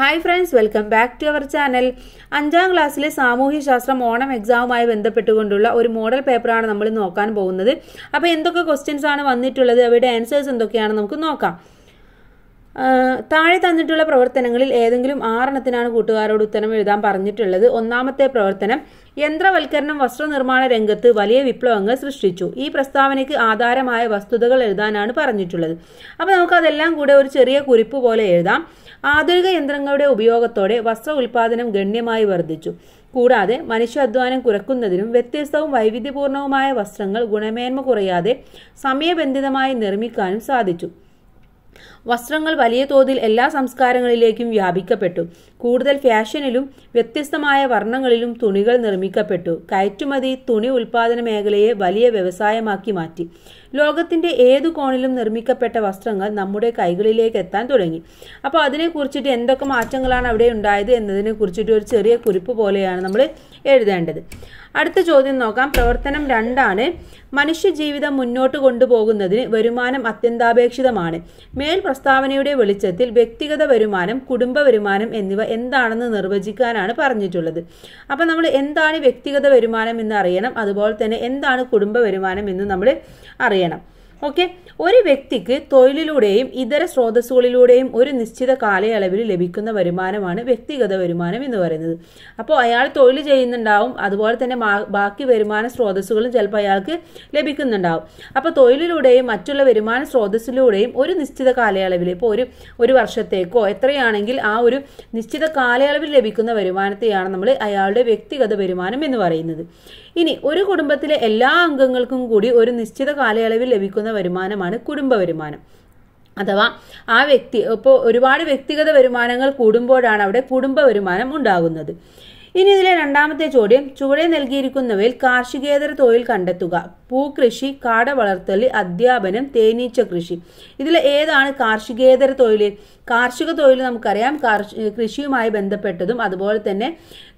hi friends welcome back to our channel അഞ്ചാം ക്ലാസ്സിലെ ശാസ്ത്രം ഓണം എക്സാമുമായി ബന്ധപ്പെട്ടുകൊണ്ടുള്ള ഒരു മോഡൽ പേപ്പറാണ് നമ്മൾ നോക്കാൻ പോകുന്നത് അപ്പോൾ എന്തൊക്കെ ക്വസ്റ്റ്യൻസ് ആണ് വന്നിട്ടുള്ളത് അവയുടെ ആൻസേഴ്സ് എന്തൊക്കെയാണ് നമുക്ക് നോക്കാം താഴെ തന്നിട്ടുള്ള പ്രവർത്തനങ്ങളിൽ ഏതെങ്കിലും ആറെണ്ണത്തിനാണ് കൂട്ടുകാരോട് ഉത്തരം എഴുതാൻ പറഞ്ഞിട്ടുള്ളത് ഒന്നാമത്തെ പ്രവർത്തനം യന്ത്രവൽക്കരണം വസ്ത്രനിർമ്മാണ രംഗത്ത് വലിയ വിപ്ലവങ്ങൾ സൃഷ്ടിച്ചു ഈ പ്രസ്താവനയ്ക്ക് ആധാരമായ വസ്തുതകൾ എഴുതാനാണ് പറഞ്ഞിട്ടുള്ളത് അപ്പോൾ നമുക്കതെല്ലാം കൂടെ ഒരു ചെറിയ കുറിപ്പ് പോലെ എഴുതാം ആധുനിക യന്ത്രങ്ങളുടെ ഉപയോഗത്തോടെ വസ്ത്ര ഉൽപാദനം ഗണ്യമായി വർദ്ധിച്ചു കൂടാതെ മനുഷ്യാധ്വാനം കുറക്കുന്നതിനും വ്യത്യസ്തവും വൈവിധ്യപൂർണവുമായ വസ്ത്രങ്ങൾ ഗുണമേന്മ കുറയാതെ സമയബന്ധിതമായി നിർമ്മിക്കാനും സാധിച്ചു വസ്ത്രങ്ങൾ വലിയ തോതിൽ എല്ലാ സംസ്കാരങ്ങളിലേക്കും വ്യാപിക്കപ്പെട്ടു കൂടുതൽ ഫാഷനിലും വ്യത്യസ്തമായ വർണ്ണങ്ങളിലും തുണികൾ നിർമ്മിക്കപ്പെട്ടു കയറ്റുമതി തുണി ഉൽപാദന മേഖലയെ വലിയ വ്യവസായമാക്കി മാറ്റി ലോകത്തിന്റെ ഏതു കോണിലും നിർമ്മിക്കപ്പെട്ട വസ്ത്രങ്ങൾ നമ്മുടെ കൈകളിലേക്ക് എത്താൻ തുടങ്ങി അപ്പോൾ അതിനെക്കുറിച്ചിട്ട് എന്തൊക്കെ മാറ്റങ്ങളാണ് അവിടെ ഉണ്ടായത് കുറിച്ചിട്ട് ഒരു ചെറിയ കുറിപ്പ് പോലെയാണ് നമ്മൾ എഴുതേണ്ടത് അടുത്ത ചോദ്യം നോക്കാം പ്രവർത്തനം രണ്ടാണ് ജീവിതം മുന്നോട്ട് കൊണ്ടുപോകുന്നതിന് വരുമാനം അത്യന്താപേക്ഷിതമാണ് മേൽ പ്രസ്താവനയുടെ വെളിച്ചത്തിൽ വ്യക്തിഗത വരുമാനം കുടുംബ വരുമാനം എന്നിവ എന്താണെന്ന് നിർവചിക്കാനാണ് പറഞ്ഞിട്ടുള്ളത് അപ്പം നമ്മൾ എന്താണ് വ്യക്തിഗത വരുമാനം എന്ന് അറിയണം അതുപോലെ തന്നെ എന്താണ് കുടുംബ വരുമാനം എന്ന് നമ്മൾ അറിയണം ഓക്കെ ഒരു വ്യക്തിക്ക് തൊഴിലിലൂടെയും ഇതര സ്രോതസ്സുകളിലൂടെയും ഒരു നിശ്ചിത കാലയളവിൽ ലഭിക്കുന്ന വരുമാനമാണ് വ്യക്തിഗത വരുമാനം എന്ന് പറയുന്നത് അപ്പോൾ അയാൾ തൊഴിൽ ചെയ്യുന്നുണ്ടാവും അതുപോലെ തന്നെ ബാക്കി വരുമാന സ്രോതസ്സുകളും ചിലപ്പോൾ അയാൾക്ക് ലഭിക്കുന്നുണ്ടാവും അപ്പോൾ തൊഴിലിലൂടെയും മറ്റുള്ള വരുമാന സ്രോതസ്സിലൂടെയും ഒരു നിശ്ചിത കാലയളവിൽ ഇപ്പോൾ ഒരു ഒരു വർഷത്തേക്കോ എത്രയാണെങ്കിൽ ആ ഒരു നിശ്ചിത കാലയളവിൽ ലഭിക്കുന്ന വരുമാനത്തെയാണ് നമ്മൾ അയാളുടെ വ്യക്തിഗത വരുമാനം എന്ന് പറയുന്നത് ഇനി ഒരു കുടുംബത്തിലെ എല്ലാ അംഗങ്ങൾക്കും കൂടി ഒരു നിശ്ചിത കാലയളവിൽ ലഭിക്കുന്ന കിട്ടുന്ന വരുമാനമാണ് കുടുംബ വരുമാനം അഥവാ ആ വ്യക്തി ഇപ്പോൾ ഒരുപാട് വ്യക്തിഗത വരുമാനങ്ങൾ കൂടുമ്പോഴാണ് അവിടെ കുടുംബ വരുമാനം ഉണ്ടാകുന്നത് ഇനി ഇതിലെ രണ്ടാമത്തെ ചോദ്യം ചുവടെ നൽകിയിരിക്കുന്നവയിൽ കാർഷികേതര തൊഴിൽ കണ്ടെത്തുക പൂക്കൃഷി കാട വളർത്തൽ അധ്യാപനം തേനീച്ച കൃഷി ഇതിൽ ഏതാണ് കാർഷികേതര തൊഴിൽ കാർഷിക തൊഴിൽ നമുക്കറിയാം കൃഷിയുമായി ബന്ധപ്പെട്ടതും അതുപോലെ തന്നെ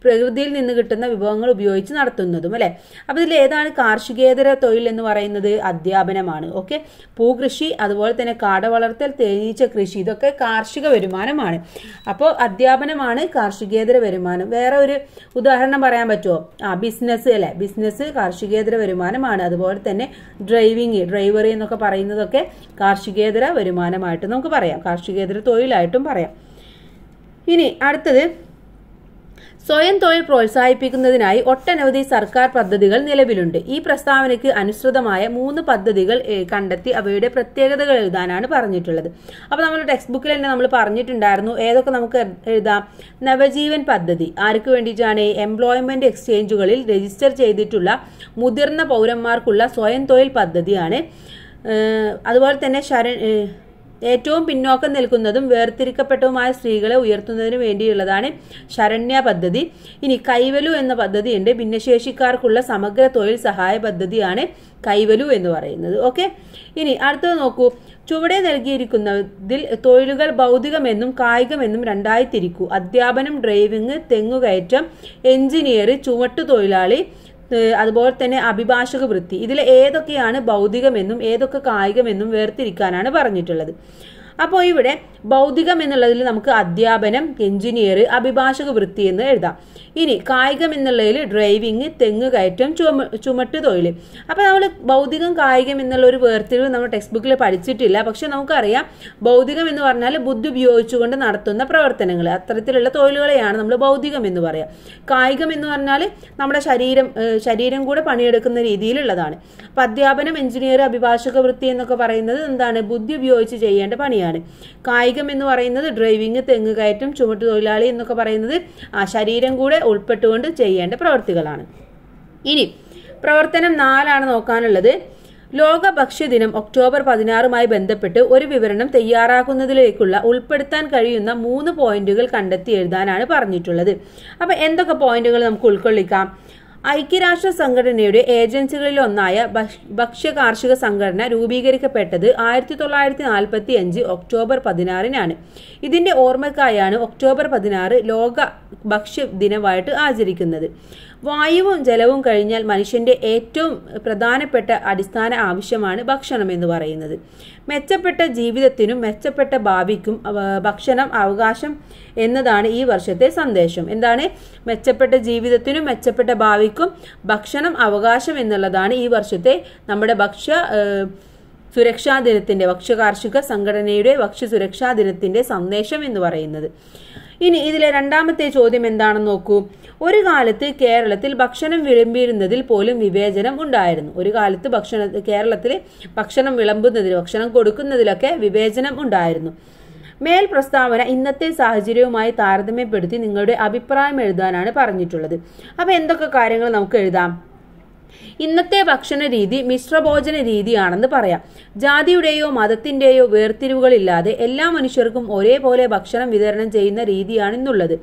പ്രകൃതിയിൽ നിന്ന് കിട്ടുന്ന വിഭവങ്ങൾ ഉപയോഗിച്ച് നടത്തുന്നതും അല്ലേ അപ്പോൾ ഇതിൽ ഏതാണ് കാർഷികേതര തൊഴിൽ എന്ന് പറയുന്നത് അധ്യാപനമാണ് ഓക്കെ പൂകൃഷി അതുപോലെ തന്നെ കാട വളർത്തൽ തേനീച്ച കൃഷി ഇതൊക്കെ കാർഷിക വരുമാനമാണ് അപ്പോൾ അധ്യാപനമാണ് കാർഷികേതര വരുമാനം വേറെ ഒരു ഉദാഹരണം പറയാൻ പറ്റുമോ ആ ബിസിനസ് അല്ലേ ബിസിനസ് കാർഷികേതര വരുമാനമാണ് അതുപോലെ തന്നെ ഡ്രൈവിംഗ് ഡ്രൈവറി എന്നൊക്കെ പറയുന്നതൊക്കെ കാർഷികേതര വരുമാനമായിട്ട് നമുക്ക് പറയാം കാർഷികേതര തൊഴിൽ തൊഴിലായിട്ടും പറയാം ഇനി അടുത്തത് സ്വയം തൊഴിൽ പ്രോത്സാഹിപ്പിക്കുന്നതിനായി ഒട്ടനവധി സർക്കാർ പദ്ധതികൾ നിലവിലുണ്ട് ഈ പ്രസ്താവനയ്ക്ക് അനുസൃതമായ മൂന്ന് പദ്ധതികൾ കണ്ടെത്തി അവയുടെ പ്രത്യേകതകൾ എഴുതാനാണ് പറഞ്ഞിട്ടുള്ളത് അപ്പോൾ നമ്മൾ ടെക്സ്റ്റ് ബുക്കിൽ തന്നെ നമ്മൾ പറഞ്ഞിട്ടുണ്ടായിരുന്നു ഏതൊക്കെ നമുക്ക് എഴുതാം നവജീവൻ പദ്ധതി ആർക്ക് വേണ്ടിയിട്ടാണ് എംപ്ലോയ്മെന്റ് എക്സ്ചേഞ്ചുകളിൽ രജിസ്റ്റർ ചെയ്തിട്ടുള്ള മുതിർന്ന പൗരന്മാർക്കുള്ള സ്വയം തൊഴിൽ പദ്ധതിയാണ് അതുപോലെ തന്നെ ശര ഏറ്റവും പിന്നോക്കം നിൽക്കുന്നതും വേർതിരിക്കപ്പെട്ടതുമായ സ്ത്രീകളെ ഉയർത്തുന്നതിന് വേണ്ടിയുള്ളതാണ് ശരണ്യ പദ്ധതി ഇനി കൈവലു എന്ന പദ്ധതിയുണ്ട് ഭിന്നശേഷിക്കാർക്കുള്ള സമഗ്ര തൊഴിൽ സഹായ പദ്ധതിയാണ് കൈവലു എന്ന് പറയുന്നത് ഓക്കെ ഇനി അടുത്തത് നോക്കൂ ചുവടെ നൽകിയിരിക്കുന്നതിൽ തൊഴിലുകൾ ഭൗതികമെന്നും കായികമെന്നും രണ്ടായി തിരിക്കൂ അധ്യാപനം ഡ്രൈവിംഗ് തെങ്ങുകയറ്റം എഞ്ചിനീയർ ചുവട്ടുതൊഴിലാളി അതുപോലെ തന്നെ അഭിഭാഷക വൃത്തി ഇതിൽ ഏതൊക്കെയാണ് ഭൗതികമെന്നും ഏതൊക്കെ കായികമെന്നും വേർതിരിക്കാനാണ് പറഞ്ഞിട്ടുള്ളത് അപ്പോൾ ഇവിടെ ഭൗതികം എന്നുള്ളതിൽ നമുക്ക് അധ്യാപനം എഞ്ചിനീയർ അഭിഭാഷക വൃത്തി എന്ന് എഴുതാം ഇനി കായികം എന്നുള്ളതിൽ ഡ്രൈവിങ് തെങ്ങ് കയറ്റം ചുമ ചുമട്ട് തൊഴിൽ അപ്പോൾ നമ്മൾ ഭൗതികം കായികം എന്നുള്ള ഒരു വേർതിരിവ് നമ്മൾ ടെക്സ്റ്റ് ബുക്കിൽ പഠിച്ചിട്ടില്ല പക്ഷെ നമുക്കറിയാം ഭൗതികം എന്ന് പറഞ്ഞാൽ ബുദ്ധി ഉപയോഗിച്ചുകൊണ്ട് നടത്തുന്ന പ്രവർത്തനങ്ങൾ അത്തരത്തിലുള്ള തൊഴിലുകളെയാണ് നമ്മൾ ഭൗതികം എന്ന് പറയുക കായികം എന്ന് പറഞ്ഞാൽ നമ്മുടെ ശരീരം ശരീരം കൂടെ പണിയെടുക്കുന്ന രീതിയിലുള്ളതാണ് അപ്പോൾ അധ്യാപനം എഞ്ചിനീയർ അഭിഭാഷക വൃത്തി എന്നൊക്കെ പറയുന്നത് എന്താണ് ബുദ്ധി ഉപയോഗിച്ച് ചെയ്യേണ്ട പണിയാണ് കൂടിയാണ് കായികം എന്ന് പറയുന്നത് ഡ്രൈവിംഗ് തെങ്ങുകയറ്റം ചുമട്ടുതൊഴിലാളി എന്നൊക്കെ പറയുന്നത് ആ ശരീരം കൂടെ ഉൾപ്പെട്ടുകൊണ്ട് ചെയ്യേണ്ട പ്രവൃത്തികളാണ് ഇനി പ്രവർത്തനം നാലാണ് നോക്കാനുള്ളത് ലോക ഭക്ഷ്യദിനം ഒക്ടോബർ പതിനാറുമായി ബന്ധപ്പെട്ട് ഒരു വിവരണം തയ്യാറാക്കുന്നതിലേക്കുള്ള ഉൾപ്പെടുത്താൻ കഴിയുന്ന മൂന്ന് പോയിന്റുകൾ കണ്ടെത്തി എഴുതാനാണ് പറഞ്ഞിട്ടുള്ളത് അപ്പോൾ എന്തൊക്കെ പോയിന്റുകൾ നമുക്ക് ഉൾക്കൊള്ളിക്കാം ഐക്യരാഷ്ട്ര സംഘടനയുടെ ഏജൻസികളിലൊന്നായ ഭക്ഷ്യ കാർഷിക സംഘടന രൂപീകരിക്കപ്പെട്ടത് ആയിരത്തി തൊള്ളായിരത്തി നാൽപ്പത്തി അഞ്ച് ഒക്ടോബർ പതിനാറിനാണ് ഇതിന്റെ ഓർമ്മക്കായാണ് ഒക്ടോബർ പതിനാറ് ലോക ഭക്ഷ്യ ദിനമായിട്ട് ആചരിക്കുന്നത് വായുവും ജലവും കഴിഞ്ഞാൽ മനുഷ്യൻ്റെ ഏറ്റവും പ്രധാനപ്പെട്ട അടിസ്ഥാന ആവശ്യമാണ് ഭക്ഷണം എന്ന് പറയുന്നത് മെച്ചപ്പെട്ട ജീവിതത്തിനും മെച്ചപ്പെട്ട ഭാവിക്കും ഭക്ഷണം അവകാശം എന്നതാണ് ഈ വർഷത്തെ സന്ദേശം എന്താണ് മെച്ചപ്പെട്ട ജീവിതത്തിനും മെച്ചപ്പെട്ട ഭാവിക്കും ഭക്ഷണം അവകാശം എന്നുള്ളതാണ് ഈ വർഷത്തെ നമ്മുടെ ഭക്ഷ്യ സുരക്ഷാ ദിനത്തിന്റെ ഭക്ഷ്യകാർഷിക സംഘടനയുടെ ഭക്ഷ്യ സുരക്ഷാ ദിനത്തിന്റെ സന്ദേശം എന്ന് പറയുന്നത് ഇനി ഇതിലെ രണ്ടാമത്തെ ചോദ്യം എന്താണെന്ന് നോക്കൂ ഒരു കാലത്ത് കേരളത്തിൽ ഭക്ഷണം വിളമ്പിയിരുന്നതിൽ പോലും വിവേചനം ഉണ്ടായിരുന്നു ഒരു കാലത്ത് ഭക്ഷണ കേരളത്തിൽ ഭക്ഷണം വിളമ്പുന്നതിൽ ഭക്ഷണം കൊടുക്കുന്നതിലൊക്കെ വിവേചനം ഉണ്ടായിരുന്നു മേൽ പ്രസ്താവന ഇന്നത്തെ സാഹചര്യവുമായി താരതമ്യപ്പെടുത്തി നിങ്ങളുടെ അഭിപ്രായം എഴുതാനാണ് പറഞ്ഞിട്ടുള്ളത് അപ്പോൾ എന്തൊക്കെ കാര്യങ്ങൾ നമുക്ക് എഴുതാം ഇന്നത്തെ ഭക്ഷണ രീതി മിശ്രഭോജന രീതിയാണെന്ന് പറയാം ജാതിയുടെയോ മതത്തിന്റെയോ വേർതിരിവുകളില്ലാതെ എല്ലാ മനുഷ്യർക്കും ഒരേപോലെ ഭക്ഷണം വിതരണം ചെയ്യുന്ന രീതിയാണ് ഇന്നുള്ളത്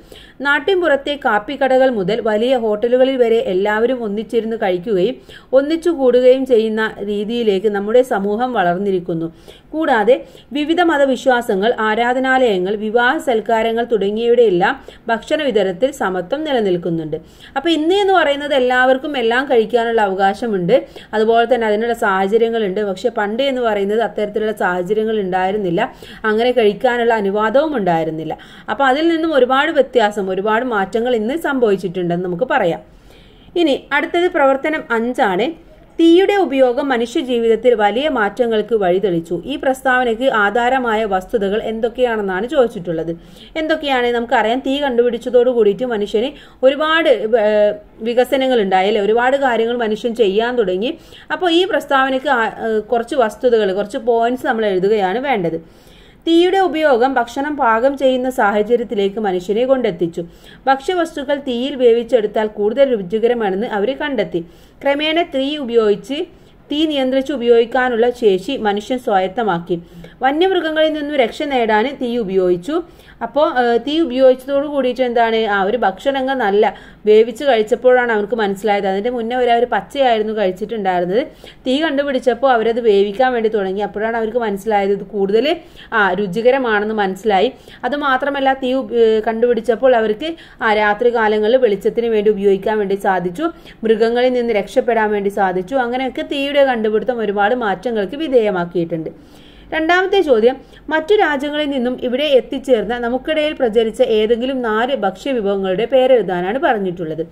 നാട്ടിൻപുറത്തെ കാപ്പിക്കടകൾ മുതൽ വലിയ ഹോട്ടലുകളിൽ വരെ എല്ലാവരും ഒന്നിച്ചിരുന്ന് കഴിക്കുകയും ഒന്നിച്ചു കൂടുകയും ചെയ്യുന്ന രീതിയിലേക്ക് നമ്മുടെ സമൂഹം വളർന്നിരിക്കുന്നു കൂടാതെ വിവിധ മതവിശ്വാസങ്ങൾ ആരാധനാലയങ്ങൾ വിവാഹ സൽക്കാരങ്ങൾ തുടങ്ങിയവയുടെ എല്ലാം ഭക്ഷണ വിതരണത്തിൽ സമത്വം നിലനിൽക്കുന്നുണ്ട് അപ്പൊ ഇന്ന് എന്ന് പറയുന്നത് എല്ലാവർക്കും എല്ലാം കഴിക്കാനുള്ള ചെയ്യാനുള്ള അവകാശമുണ്ട് അതുപോലെ തന്നെ അതിനുള്ള സാഹചര്യങ്ങളുണ്ട് പക്ഷേ പണ്ട് എന്ന് പറയുന്നത് അത്തരത്തിലുള്ള സാഹചര്യങ്ങൾ ഉണ്ടായിരുന്നില്ല അങ്ങനെ കഴിക്കാനുള്ള അനുവാദവും ഉണ്ടായിരുന്നില്ല അപ്പോൾ അതിൽ നിന്നും ഒരുപാട് വ്യത്യാസം ഒരുപാട് മാറ്റങ്ങൾ ഇന്ന് സംഭവിച്ചിട്ടുണ്ടെന്ന് നമുക്ക് പറയാം ഇനി അടുത്തത് പ്രവർത്തനം അഞ്ചാണ് തീയുടെ ഉപയോഗം മനുഷ്യജീവിതത്തിൽ വലിയ മാറ്റങ്ങൾക്ക് വഴിതെളിച്ചു ഈ പ്രസ്താവനയ്ക്ക് ആധാരമായ വസ്തുതകൾ എന്തൊക്കെയാണെന്നാണ് ചോദിച്ചിട്ടുള്ളത് എന്തൊക്കെയാണ് നമുക്കറിയാം തീ കണ്ടുപിടിച്ചതോട് കൂടിയിട്ട് മനുഷ്യന് ഒരുപാട് വികസനങ്ങൾ ഉണ്ടായല്ലേ ഒരുപാട് കാര്യങ്ങൾ മനുഷ്യൻ ചെയ്യാൻ തുടങ്ങി അപ്പോൾ ഈ പ്രസ്താവനയ്ക്ക് കുറച്ച് വസ്തുതകൾ കുറച്ച് പോയിന്റ്സ് നമ്മൾ എഴുതുകയാണ് വേണ്ടത് തീയുടെ ഉപയോഗം ഭക്ഷണം പാകം ചെയ്യുന്ന സാഹചര്യത്തിലേക്ക് മനുഷ്യനെ കൊണ്ടെത്തിച്ചു ഭക്ഷ്യവസ്തുക്കൾ തീയിൽ വേവിച്ചെടുത്താൽ കൂടുതൽ രുചികരമാണെന്ന് അവർ കണ്ടെത്തി ക്രമേണ തീ ഉപയോഗിച്ച് തീ നിയന്ത്രിച്ച് ഉപയോഗിക്കാനുള്ള ശേഷി മനുഷ്യൻ സ്വായത്തമാക്കി വന്യമൃഗങ്ങളിൽ നിന്നും രക്ഷ നേടാൻ തീ ഉപയോഗിച്ചു അപ്പോൾ തീ ഉപയോഗിച്ചതോട് കൂടിയിട്ട് എന്താണ് ആ ഒരു ഭക്ഷണങ്ങൾ നല്ല വേവിച്ച് കഴിച്ചപ്പോഴാണ് അവർക്ക് മനസ്സിലായത് അതിൻ്റെ മുന്നേ ഒരു അവർ പച്ചയായിരുന്നു കഴിച്ചിട്ടുണ്ടായിരുന്നത് തീ കണ്ടുപിടിച്ചപ്പോൾ അവരത് വേവിക്കാൻ വേണ്ടി തുടങ്ങി അപ്പോഴാണ് അവർക്ക് മനസ്സിലായത് ഇത് കൂടുതൽ ആ രുചികരമാണെന്ന് മനസ്സിലായി അതുമാത്രമല്ല തീ കണ്ടുപിടിച്ചപ്പോൾ അവർക്ക് ആ രാത്രി കാലങ്ങളിൽ വെളിച്ചത്തിന് വേണ്ടി ഉപയോഗിക്കാൻ വേണ്ടി സാധിച്ചു മൃഗങ്ങളിൽ നിന്ന് രക്ഷപ്പെടാൻ വേണ്ടി സാധിച്ചു അങ്ങനെയൊക്കെ തീയുടെ കണ്ടുപിടുത്തം ഒരുപാട് മാറ്റങ്ങൾക്ക് വിധേയമാക്കിയിട്ടുണ്ട് രണ്ടാമത്തെ ചോദ്യം മറ്റു രാജ്യങ്ങളിൽ നിന്നും ഇവിടെ എത്തിച്ചേർന്ന നമുക്കിടയിൽ പ്രചരിച്ച ഏതെങ്കിലും നാല് ഭക്ഷ്യവിഭവങ്ങളുടെ പേരെഴുതാനാണ് പറഞ്ഞിട്ടുള്ളത്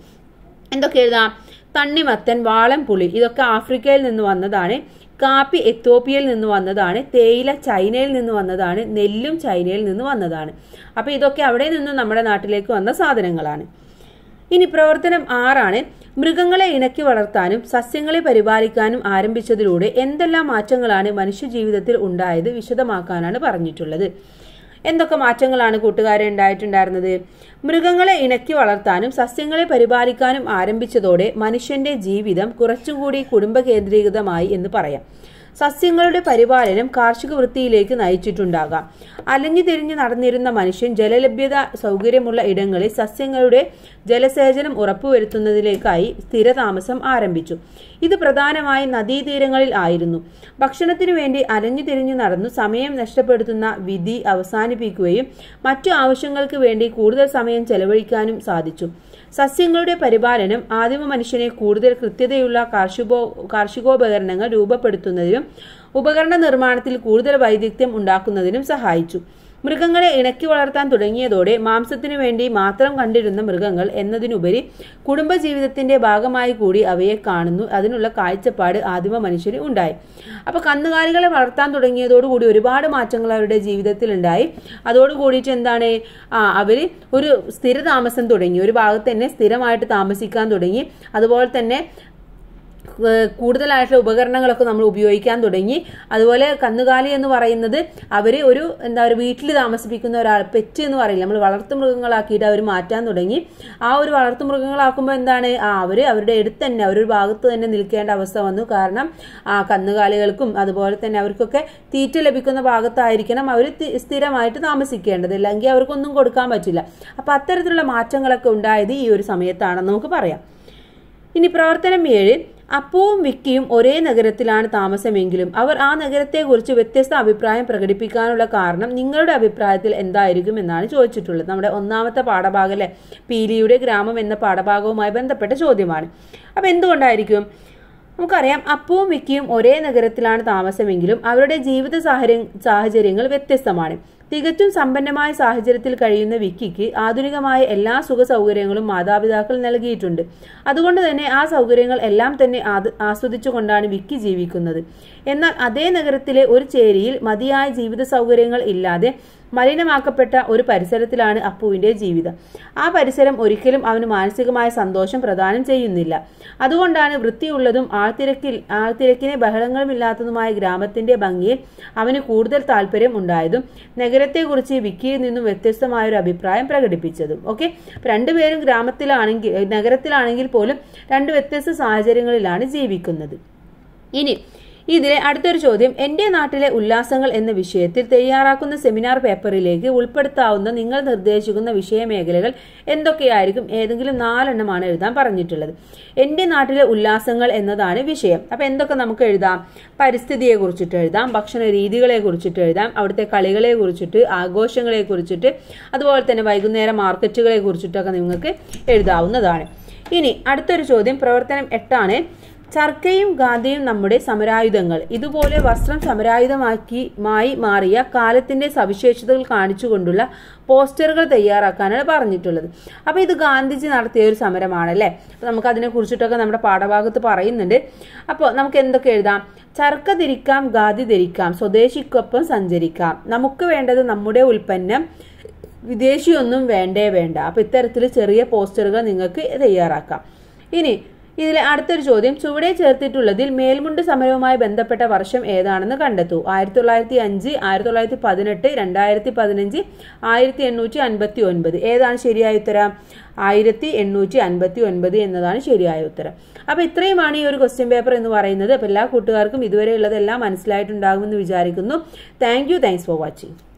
എന്തൊക്കെ എഴുതാം തണ്ണിമത്തൻ വാളൻപുളി ഇതൊക്കെ ആഫ്രിക്കയിൽ നിന്ന് വന്നതാണ് കാപ്പി എത്യോപ്യയിൽ നിന്ന് വന്നതാണ് തേയില ചൈനയിൽ നിന്ന് വന്നതാണ് നെല്ലും ചൈനയിൽ നിന്ന് വന്നതാണ് അപ്പോൾ ഇതൊക്കെ അവിടെ നിന്നും നമ്മുടെ നാട്ടിലേക്ക് വന്ന സാധനങ്ങളാണ് ഇനി പ്രവർത്തനം ആറാണ് മൃഗങ്ങളെ ഇണക്കി വളർത്താനും സസ്യങ്ങളെ പരിപാലിക്കാനും ആരംഭിച്ചതിലൂടെ എന്തെല്ലാം മാറ്റങ്ങളാണ് മനുഷ്യജീവിതത്തിൽ ഉണ്ടായത് വിശദമാക്കാനാണ് പറഞ്ഞിട്ടുള്ളത് എന്തൊക്കെ മാറ്റങ്ങളാണ് കൂട്ടുകാരെ ഉണ്ടായിട്ടുണ്ടായിരുന്നത് മൃഗങ്ങളെ ഇണക്കി വളർത്താനും സസ്യങ്ങളെ പരിപാലിക്കാനും ആരംഭിച്ചതോടെ മനുഷ്യന്റെ ജീവിതം കുറച്ചുകൂടി കുടുംബ കേന്ദ്രീകൃതമായി എന്ന് പറയാം സസ്യങ്ങളുടെ പരിപാലനം കാർഷിക വൃത്തിയിലേക്ക് നയിച്ചിട്ടുണ്ടാകാം അലഞ്ഞു തിരിഞ്ഞു നടന്നിരുന്ന മനുഷ്യൻ ജലലഭ്യത സൗകര്യമുള്ള ഇടങ്ങളിൽ സസ്യങ്ങളുടെ ജലസേചനം ഉറപ്പുവരുത്തുന്നതിലേക്കായി സ്ഥിരതാമസം ആരംഭിച്ചു ഇത് പ്രധാനമായും നദീതീരങ്ങളിൽ ആയിരുന്നു ഭക്ഷണത്തിനു വേണ്ടി അലഞ്ഞു തിരിഞ്ഞു നടന്നു സമയം നഷ്ടപ്പെടുത്തുന്ന വിധി അവസാനിപ്പിക്കുകയും മറ്റു ആവശ്യങ്ങൾക്ക് വേണ്ടി കൂടുതൽ സമയം ചെലവഴിക്കാനും സാധിച്ചു സസ്യങ്ങളുടെ പരിപാലനം ആദിമ മനുഷ്യനെ കൂടുതൽ കൃത്യതയുള്ള കാർഷികോ കാർഷികോപകരണങ്ങൾ രൂപപ്പെടുത്തുന്നതിനും ഉപകരണ നിർമ്മാണത്തിൽ കൂടുതൽ വൈദഗ്ധ്യം ഉണ്ടാക്കുന്നതിനും സഹായിച്ചു മൃഗങ്ങളെ ഇണക്കി വളർത്താൻ തുടങ്ങിയതോടെ മാംസത്തിനു വേണ്ടി മാത്രം കണ്ടിരുന്ന മൃഗങ്ങൾ എന്നതിനുപരി കുടുംബജീവിതത്തിന്റെ ഭാഗമായി കൂടി അവയെ കാണുന്നു അതിനുള്ള കാഴ്ചപ്പാട് ആദിമ മനുഷ്യന് ഉണ്ടായി അപ്പോൾ കന്നുകാലികളെ വളർത്താൻ തുടങ്ങിയതോടുകൂടി ഒരുപാട് മാറ്റങ്ങൾ അവരുടെ ജീവിതത്തിൽ ഉണ്ടായി അതോടുകൂടിയിട്ട് എന്താണ് ആ ഒരു ഒരു താമസം തുടങ്ങി ഒരു ഭാഗത്ത് തന്നെ സ്ഥിരമായിട്ട് താമസിക്കാൻ തുടങ്ങി അതുപോലെ തന്നെ കൂടുതലായിട്ടുള്ള ഉപകരണങ്ങളൊക്കെ നമ്മൾ ഉപയോഗിക്കാൻ തുടങ്ങി അതുപോലെ കന്നുകാലി എന്ന് പറയുന്നത് അവർ ഒരു എന്താ പറയുക വീട്ടിൽ താമസിപ്പിക്കുന്ന ഒരാൾ പെറ്റ് എന്ന് പറയില്ല നമ്മൾ വളർത്തു അവർ മാറ്റാൻ തുടങ്ങി ആ ഒരു വളർത്തു എന്താണ് ആ അവർ അവരുടെ അടുത്ത് തന്നെ അവരൊരു ഭാഗത്ത് തന്നെ നിൽക്കേണ്ട അവസ്ഥ വന്നു കാരണം ആ കന്നുകാലികൾക്കും അതുപോലെ തന്നെ അവർക്കൊക്കെ തീറ്റ ലഭിക്കുന്ന ഭാഗത്തായിരിക്കണം അവർ സ്ഥിരമായിട്ട് താമസിക്കേണ്ടത് അല്ലെങ്കിൽ അവർക്കൊന്നും കൊടുക്കാൻ പറ്റില്ല അപ്പം അത്തരത്തിലുള്ള മാറ്റങ്ങളൊക്കെ ഉണ്ടായത് ഈ ഒരു സമയത്താണെന്ന് നമുക്ക് പറയാം ഇനി പ്രവർത്തനം ഏഴ് അപ്പുവും വിക്കിയും ഒരേ നഗരത്തിലാണ് താമസമെങ്കിലും അവർ ആ നഗരത്തെക്കുറിച്ച് വ്യത്യസ്ത അഭിപ്രായം പ്രകടിപ്പിക്കാനുള്ള കാരണം നിങ്ങളുടെ അഭിപ്രായത്തിൽ എന്തായിരിക്കും എന്നാണ് ചോദിച്ചിട്ടുള്ളത് നമ്മുടെ ഒന്നാമത്തെ പാഠഭാഗല്ലേ പീലിയുടെ ഗ്രാമം എന്ന പാഠഭാഗവുമായി ബന്ധപ്പെട്ട ചോദ്യമാണ് അപ്പോൾ എന്തുകൊണ്ടായിരിക്കും നമുക്കറിയാം അപ്പുവും വിക്കിയും ഒരേ നഗരത്തിലാണ് താമസമെങ്കിലും അവരുടെ ജീവിത സാഹചര്യങ്ങൾ വ്യത്യസ്തമാണ് തികച്ചും സമ്പന്നമായ സാഹചര്യത്തിൽ കഴിയുന്ന വിക്കിക്ക് ആധുനികമായ എല്ലാ സുഖ സൗകര്യങ്ങളും മാതാപിതാക്കൾ നൽകിയിട്ടുണ്ട് അതുകൊണ്ട് തന്നെ ആ സൗകര്യങ്ങൾ എല്ലാം തന്നെ ആസ്വദിച്ചുകൊണ്ടാണ് വിക്കി ജീവിക്കുന്നത് എന്നാൽ അതേ നഗരത്തിലെ ഒരു ചേരിയിൽ മതിയായ ജീവിത സൗകര്യങ്ങൾ ഇല്ലാതെ മലിനമാക്കപ്പെട്ട ഒരു പരിസരത്തിലാണ് അപ്പുവിൻ്റെ ജീവിതം ആ പരിസരം ഒരിക്കലും അവന് മാനസികമായ സന്തോഷം പ്രദാനം ചെയ്യുന്നില്ല അതുകൊണ്ടാണ് വൃത്തിയുള്ളതും ആൾത്തിരക്കിൽ ആൾത്തിരക്കിനെ ബഹളങ്ങളുമില്ലാത്തതുമായ ഗ്രാമത്തിൻ്റെ ഭംഗിയിൽ അവന് കൂടുതൽ താല്പര്യം ഉണ്ടായതും നഗരത്തെക്കുറിച്ച് വിക്കിയിൽ നിന്നും വ്യത്യസ്തമായ ഒരു അഭിപ്രായം പ്രകടിപ്പിച്ചതും ഓക്കെ രണ്ടുപേരും ഗ്രാമത്തിലാണെങ്കിൽ നഗരത്തിലാണെങ്കിൽ പോലും രണ്ട് വ്യത്യസ്ത സാഹചര്യങ്ങളിലാണ് ജീവിക്കുന്നത് ഇനി ഇതിലെ അടുത്തൊരു ചോദ്യം എൻ്റെ നാട്ടിലെ ഉല്ലാസങ്ങൾ എന്ന വിഷയത്തിൽ തയ്യാറാക്കുന്ന സെമിനാർ പേപ്പറിലേക്ക് ഉൾപ്പെടുത്താവുന്ന നിങ്ങൾ നിർദ്ദേശിക്കുന്ന വിഷയമേഖലകൾ എന്തൊക്കെയായിരിക്കും ഏതെങ്കിലും നാലെണ്ണമാണ് എഴുതാൻ പറഞ്ഞിട്ടുള്ളത് എൻ്റെ നാട്ടിലെ ഉല്ലാസങ്ങൾ എന്നതാണ് വിഷയം അപ്പോൾ എന്തൊക്കെ നമുക്ക് എഴുതാം പരിസ്ഥിതിയെ കുറിച്ചിട്ട് എഴുതാം ഭക്ഷണ രീതികളെ കുറിച്ചിട്ട് എഴുതാം അവിടുത്തെ കളികളെ കുറിച്ചിട്ട് ആഘോഷങ്ങളെ കുറിച്ചിട്ട് അതുപോലെ തന്നെ വൈകുന്നേരം മാർക്കറ്റുകളെ കുറിച്ചിട്ടൊക്കെ നിങ്ങൾക്ക് എഴുതാവുന്നതാണ് ഇനി അടുത്തൊരു ചോദ്യം പ്രവർത്തനം എട്ടാണ് ചർക്കയും ഗാന്ധിയും നമ്മുടെ സമരായുധങ്ങൾ ഇതുപോലെ വസ്ത്രം സമരായുധമാക്കി മായി മാറിയ കാലത്തിന്റെ സവിശേഷതകൾ കാണിച്ചുകൊണ്ടുള്ള പോസ്റ്ററുകൾ തയ്യാറാക്കാനാണ് പറഞ്ഞിട്ടുള്ളത് അപ്പോൾ ഇത് ഗാന്ധിജി നടത്തിയ ഒരു സമരമാണ് അല്ലെ അപ്പോൾ നമുക്ക് അതിനെ കുറിച്ചിട്ടൊക്കെ നമ്മുടെ പാഠഭാഗത്ത് പറയുന്നുണ്ട് അപ്പോൾ നമുക്ക് എന്തൊക്കെ എഴുതാം ചർക്ക ധരിക്കാം ഗാന്ധി ധരിക്കാം സ്വദേശിക്കൊപ്പം സഞ്ചരിക്കാം നമുക്ക് വേണ്ടത് നമ്മുടെ ഉൽപ്പന്നം വിദേശിയൊന്നും വേണ്ടേ വേണ്ട അപ്പോൾ ഇത്തരത്തിൽ ചെറിയ പോസ്റ്ററുകൾ നിങ്ങൾക്ക് തയ്യാറാക്കാം ഇനി ഇതിലെ അടുത്തൊരു ചോദ്യം ചുവടെ ചേർത്തിട്ടുള്ളതിൽ മേൽമുണ്ട് സമരവുമായി ബന്ധപ്പെട്ട വർഷം ഏതാണെന്ന് കണ്ടെത്തൂ ആയിരത്തി തൊള്ളായിരത്തി അഞ്ച് ആയിരത്തി തൊള്ളായിരത്തി പതിനെട്ട് രണ്ടായിരത്തി പതിനഞ്ച് ആയിരത്തി എണ്ണൂറ്റി അൻപത്തി ഒൻപത് ഏതാണ് ശരിയായ ഉത്തരം ആയിരത്തി എണ്ണൂറ്റി അൻപത്തി ഒൻപത് എന്നതാണ് ശരിയായ ഉത്തരം അപ്പോൾ ഇത്രയുമാണ് ഈ ഒരു ക്വസ്റ്റ്യൻ പേപ്പർ എന്ന് പറയുന്നത് അപ്പോൾ എല്ലാ കൂട്ടുകാർക്കും ഇതുവരെ ഉള്ളതെല്ലാം മനസ്സിലായിട്ടുണ്ടാകുമെന്ന് വിചാരിക്കുന്നു thank you thanks for watching